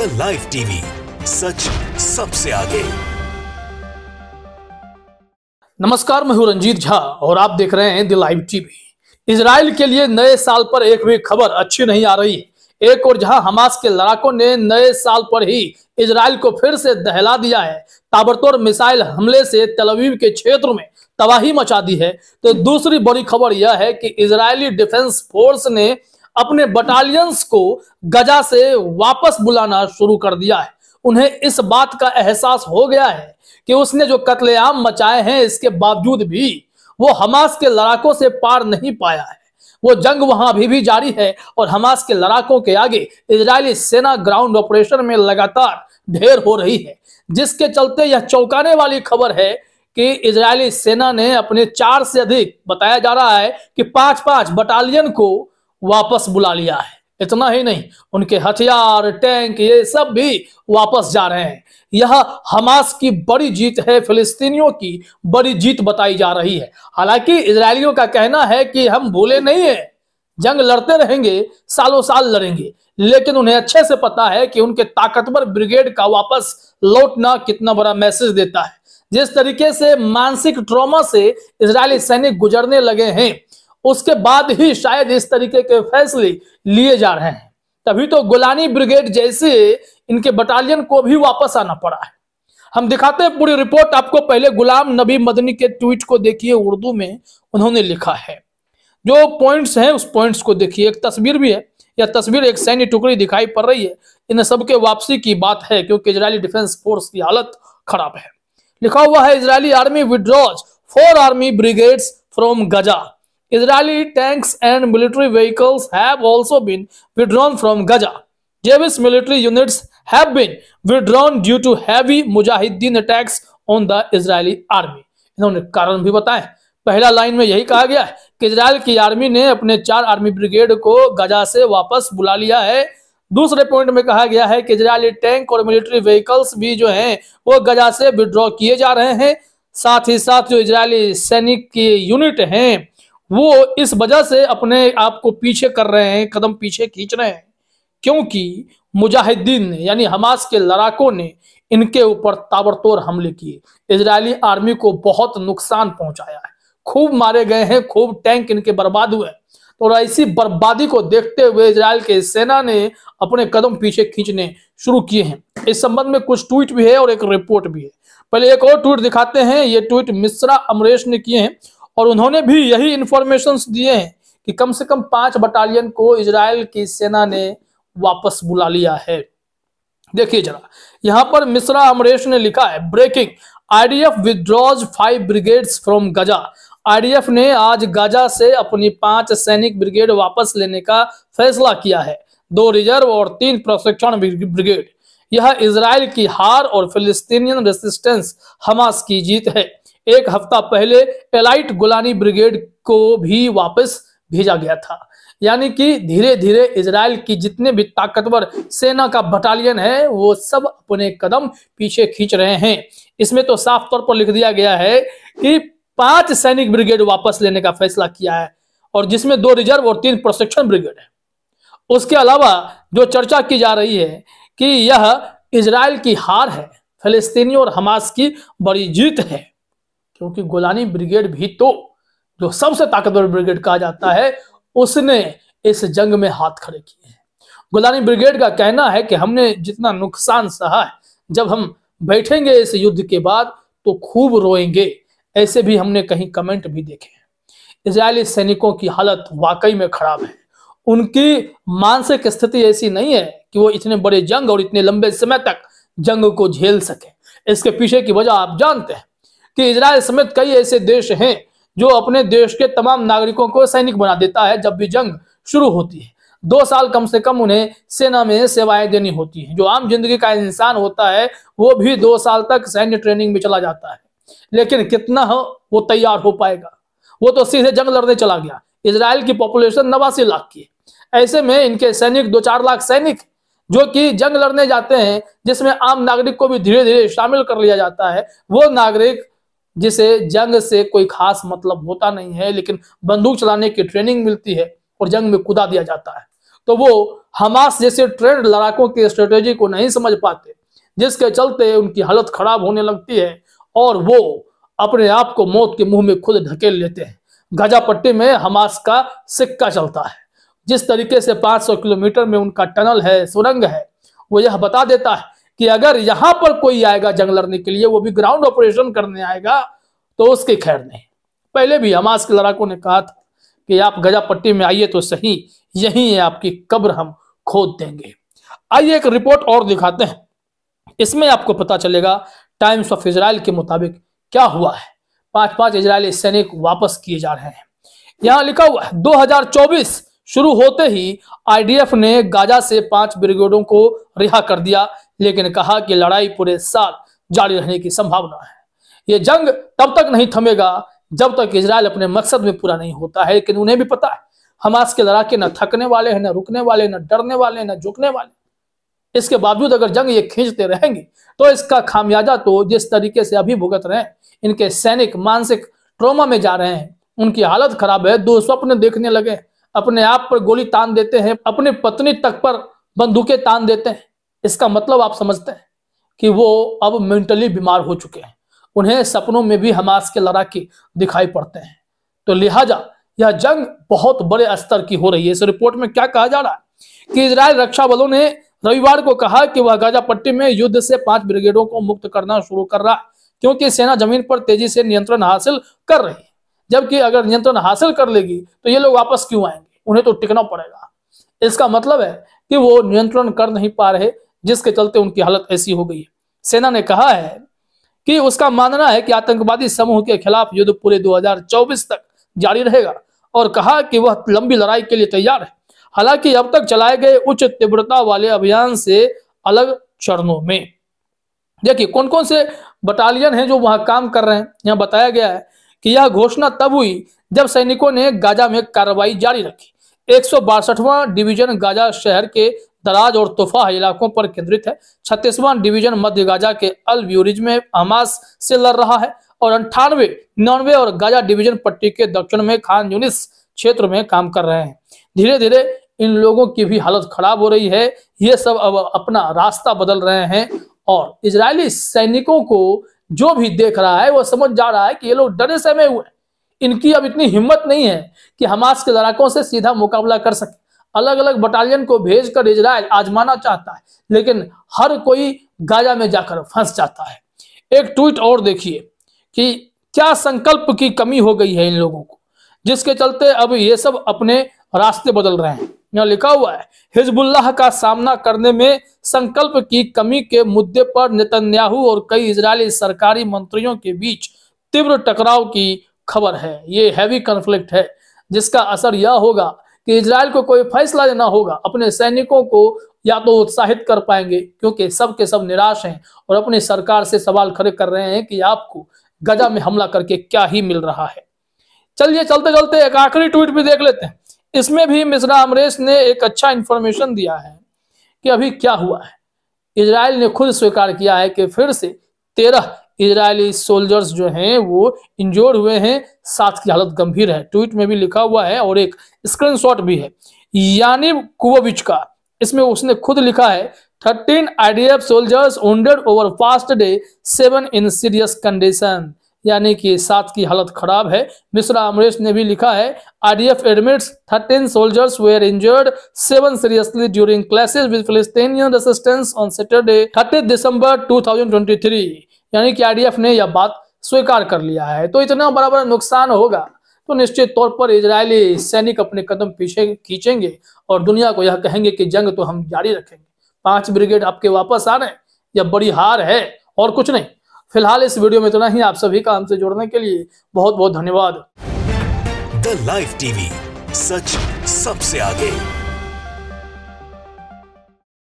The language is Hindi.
मिस्टर लाइव टीवी सच सबसे आगे नमस्कार मैं हूं रंजीत झा और आप देख रहे हैं द लाइव टीवी इसराइल के लिए नए साल पर एक भी खबर अच्छी नहीं आ रही एक और जहां हमास के लड़ाकों ने नए साल पर ही इसराइल को फिर से दहला दिया है ताबड़तोड़ मिसाइल हमले से तलवीव के क्षेत्र में तबाही मचा दी है तो दूसरी बड़ी खबर यह है कि इजरायली डिफेंस फोर्स ने अपने बटालियंस को गजा से वापस बुलाना शुरू कर दिया है उन्हें इस बात का एहसास हो गया है कि उसने जो कत्लेआम मचाए हैं इसके बावजूद भी वो हमास के लड़ाकों से पार नहीं पाया है वो जंग वहां अभी भी जारी है और हमास के लड़ाकों के आगे इजरायली सेना ग्राउंड ऑपरेशन में लगातार ढेर हो रही है जिसके चलते यह चौंकाने वाली खबर है कि इजरायली सेना ने अपने चार से अधिक बताया जा रहा है कि पांच पांच बटालियन को वापस बुला लिया है इतना ही नहीं उनके हथियार टैंक ये सब भी वापस जा रहे हैं यह हमास की बड़ी जीत है फिलिस्तीनियों की बड़ी जीत बताई जा रही है हालांकि इसराइलियों का कहना है कि हम भूले नहीं है जंग लड़ते रहेंगे सालों साल लड़ेंगे लेकिन उन्हें अच्छे से पता है कि उनके ताकतवर ब्रिगेड का वापस लौटना कितना बड़ा मैसेज देता है जिस तरीके से मानसिक ट्रॉमा से इजरायली सैनिक गुजरने लगे हैं उसके बाद ही शायद इस तरीके के फैसले लिए जा रहे हैं तभी तो गुलानी ब्रिगेड जैसे इनके बटालियन को भी वापस आना पड़ा है हम दिखाते हैं पूरी रिपोर्ट आपको पहले गुलाम नबी मदनी के ट्वीट को देखिए उर्दू में उन्होंने लिखा है जो पॉइंट्स हैं उस पॉइंट्स को देखिए एक तस्वीर भी है यह तस्वीर एक सैन्य टुकड़ी दिखाई पड़ रही है इन सबके वापसी की बात है क्योंकि इजरायली डिफेंस फोर्स की हालत खराब है लिखा हुआ है Israeli army withdraws four army brigades from Gaza Israeli tanks and military vehicles have also been withdrawn from Gaza. Jewish military units have been withdrawn due to heavy मुजाहिदीन attacks on the Israeli army. इन्होंने कारण भी बताए पहला लाइन में यही कहा गया है कि इसराइल की आर्मी ने अपने चार आर्मी ब्रिगेड को गजा से वापस बुला लिया है दूसरे पॉइंट में कहा गया है कि इसराइली टैंक और मिलिट्री व्हीकल्स भी जो हैं वो गजा से विड्रॉ किए जा रहे हैं साथ ही साथ जो इसराइली सैनिक की यूनिट हैं वो इस वजह से अपने आप को पीछे कर रहे हैं कदम पीछे खींच रहे हैं क्योंकि मुजाहिदीन ने यानी हमास के लड़ाकों ने इनके ऊपर ताबड़तोड़ हमले किए इजरायली आर्मी को बहुत नुकसान पहुंचाया है खूब मारे गए हैं खूब टैंक इनके बर्बाद हुए तो और ऐसी बर्बादी को देखते हुए इसराइल के सेना ने अपने कदम पीछे खींचने शुरू किए हैं इस संबंध में कुछ ट्वीट भी है और एक रिपोर्ट भी है पहले एक और ट्वीट दिखाते हैं ये ट्वीट मिश्रा अमरेश ने किए हैं और उन्होंने भी यही इंफॉर्मेशन दिए हैं कि कम से कम पांच बटालियन को इसराइल की सेना ने वापस बुला लिया है देखिए जरा यहां पर मिश्रा अमरेश ने लिखा है breaking IDF withdraws five brigades from Gaza IDF ने आज गाजा से अपनी पांच सैनिक ब्रिगेड वापस लेने का फैसला किया है दो रिजर्व और तीन प्रशिक्षण ब्रिगेड यह इसराइल की हार और फिलिस्तीनियन रेसिस्टेंस हमास की जीत है एक हफ्ता पहले एलाइट गुलानी ब्रिगेड को भी वापस भेजा गया था यानी कि धीरे धीरे इसराइल की जितने भी ताकतवर सेना का बटालियन है वो सब अपने कदम पीछे खींच रहे हैं इसमें तो साफ तौर पर लिख दिया गया है कि पांच सैनिक ब्रिगेड वापस लेने का फैसला किया है और जिसमें दो रिजर्व और तीन प्रशिक्षण ब्रिगेड है उसके अलावा जो चर्चा की जा रही है कि यह इसराइल की हार है फलस्तीनी और हमास की बड़ी जीत है क्योंकि गोलानी ब्रिगेड भी तो जो सबसे ताकतवर ब्रिगेड कहा जाता है उसने इस जंग में हाथ खड़े किए हैं गोलानी ब्रिगेड का कहना है कि हमने जितना नुकसान सहा है जब हम बैठेंगे इस युद्ध के बाद तो खूब रोएंगे ऐसे भी हमने कहीं कमेंट भी देखे हैं इसराइली सैनिकों की हालत वाकई में खराब है उनकी मानसिक स्थिति ऐसी नहीं है कि वो इतने बड़े जंग और इतने लंबे समय तक जंग को झेल सके इसके पीछे की वजह आप जानते हैं कि इसराइल समेत कई ऐसे देश हैं जो अपने देश के तमाम नागरिकों को सैनिक बना देता है जब भी जंग शुरू होती है दो साल कम से कम उन्हें सेना में सेवाएं देनी होती हैं जो आम जिंदगी का इंसान होता है वो भी दो साल तक सैन्य ट्रेनिंग में चला जाता है लेकिन कितना हो वो तैयार हो पाएगा वो तो सीधे जंग लड़ने चला गया इसराइल की पॉपुलेशन नवासी लाख की है ऐसे में इनके सैनिक दो चार लाख सैनिक जो कि जंग लड़ने जाते हैं जिसमें आम नागरिक को भी धीरे धीरे शामिल कर लिया जाता है वो नागरिक जिसे जंग से कोई खास मतलब होता नहीं है लेकिन बंदूक चलाने की ट्रेनिंग मिलती है और जंग में कुदा दिया जाता है तो वो हमास जैसे ट्रेड लड़ाकों की स्ट्रेटेजी को नहीं समझ पाते जिसके चलते उनकी हालत खराब होने लगती है और वो अपने आप को मौत के मुंह में खुद ढकेल लेते हैं गजा पट्टी में हमास का सिक्का चलता है जिस तरीके से 500 किलोमीटर में उनका टनल है सुरंग है वो यह बता देता है कि अगर यहां पर कोई आएगा जंग लड़ने के लिए वो भी ग्राउंड ऑपरेशन करने आएगा तो उसके खैर नहीं पहले भी हमास के लड़ाकों ने कहा था कि आप गजा पट्टी में आइए तो सही यही है आपकी कब्र हम खोद देंगे आइए एक रिपोर्ट और दिखाते हैं इसमें आपको पता चलेगा टाइम्स ऑफ इसराइल के मुताबिक क्या हुआ है पांच पांच इसराइली सैनिक वापस किए जा रहे हैं यहां लिखा हुआ है चौबीस शुरू होते ही आईडीएफ ने गाजा से पांच ब्रिगेडों को रिहा कर दिया लेकिन कहा कि लड़ाई पूरे साल जारी रहने की संभावना है ये जंग तब तक नहीं थमेगा जब तक इसराइल अपने मकसद में पूरा नहीं होता है लेकिन उन्हें भी पता है हमास के लड़ाके न थकने वाले हैं न रुकने वाले न डरने वाले न झुकने वाले इसके बावजूद अगर जंग ये खींचते रहेंगे तो इसका खामियाजा तो जिस तरीके से अभी भुगत रहे इनके सैनिक मानसिक ट्रोमा में जा रहे हैं उनकी हालत खराब है दो स्वप्न देखने लगे अपने आप पर गोली तान देते हैं अपनी पत्नी तक पर बंदूकें तान देते हैं इसका मतलब आप समझते हैं कि वो अब मेंटली बीमार हो चुके हैं उन्हें सपनों में भी हमास के लड़ाके दिखाई पड़ते हैं तो लिहाजा यह जंग बहुत बड़े स्तर की हो रही है इस रिपोर्ट में क्या कहा जा रहा है कि इसराइल रक्षा बलों ने रविवार को कहा कि वह गाजा पट्टी में युद्ध से पांच ब्रिगेडों को मुक्त करना शुरू कर रहा है क्योंकि सेना जमीन पर तेजी से नियंत्रण हासिल कर रही है जबकि अगर नियंत्रण हासिल कर लेगी तो ये लोग वापस क्यों आएंगे उन्हें तो टिकना पड़ेगा इसका मतलब है कि वो नियंत्रण कर नहीं पा रहे जिसके चलते उनकी हालत ऐसी हो गई है सेना ने कहा है कि उसका मानना है कि आतंकवादी समूह के खिलाफ युद्ध पूरे 2024 तक जारी रहेगा और कहा कि वह लंबी लड़ाई के लिए तैयार है हालांकि अब तक चलाए गए उच्च तीव्रता वाले अभियान से अलग चरणों में देखिए कौन कौन से बटालियन हैं जो वहां काम कर रहे हैं यहां बताया गया है कि यह घोषणा तब हुई जब सैनिकों ने गाजा में कार्रवाई जारी रखी एक डिवीजन गाजा शहर के दराज और तोफाह इलाकों पर केंद्रित है छत्तीसवां डिवीजन मध्य गाजा के अल ब्यूरिज में हमास से लड़ रहा है और अंठानवे नौनवे और गाजा डिवीजन पट्टी के दक्षिण में खान यूनिस क्षेत्र में काम कर रहे हैं धीरे धीरे इन लोगों की भी हालत खराब हो रही है ये सब अब अपना रास्ता बदल रहे हैं और इजरायली सैनिकों को जो भी देख रहा है वो समझ जा रहा है कि ये लोग डरे समय हुए इनकी अब इतनी हिम्मत नहीं है कि हमास के लड़ाकों से सीधा मुकाबला कर सके अलग अलग बटालियन को भेजकर इजराइल आजमाना चाहता है लेकिन हर कोई गाजा में जाकर फंस जाता है एक ट्वीट और देखिए कि क्या संकल्प की कमी हो गई है इन लोगों को जिसके चलते अब ये सब अपने रास्ते बदल रहे हैं यहाँ लिखा हुआ है हिजबुल्लाह का सामना करने में संकल्प की कमी के मुद्दे पर नेतन्याहू और कई इजरायली सरकारी मंत्रियों के बीच तीव्र टकराव की खबर है ये हैवी कन्फ्लिक्ट है जिसका असर यह होगा कि इसराइल को कोई फैसला लेना होगा अपने सैनिकों को या तो उत्साहित कर पाएंगे क्योंकि सब के सब निराश हैं और अपनी सरकार से सवाल खड़े कर रहे हैं कि आपको गजा में हमला करके क्या ही मिल रहा है चलिए चलते चलते एक आखिरी ट्वीट भी देख लेते हैं इसमें भी मिश्रा अमरेश ने एक अच्छा इंफॉर्मेशन दिया है कि अभी क्या हुआ है इसराइल ने खुद स्वीकार किया है कि फिर से तेरह इजरायली सोल्जर्स जो हैं वो इंजोर हुए हैं साथ की हालत गंभीर है ट्वीट में भी लिखा हुआ है और एक स्क्रीनशॉट भी है यानी कुबोविच का इसमें उसने खुद लिखा है thirteen IDF soldiers wed over fast day seven in serious condition यानी कि सात की हालत खराब है मिश्रा अमरेश ने भी लिखा है IDF admits thirteen soldiers were injured seven seriously during clashes with Palestinian resistance on Saturday thirty December 2023 यानी कि आईडीएफ ने यह बात स्वीकार कर लिया है तो इतना बड़ा बड़ा नुकसान होगा तो निश्चित तौर पर इजरायली सैनिक अपने कदम पीछे खींचेंगे और दुनिया को यह कहेंगे कि जंग तो हम जारी रखेंगे पांच ब्रिगेड आपके वापस आ रहे हैं यह बड़ी हार है और कुछ नहीं फिलहाल इस वीडियो में इतना ही आप सभी का हमसे जुड़ने के लिए बहुत बहुत धन्यवाद द लाइफ टीवी सच सबसे आगे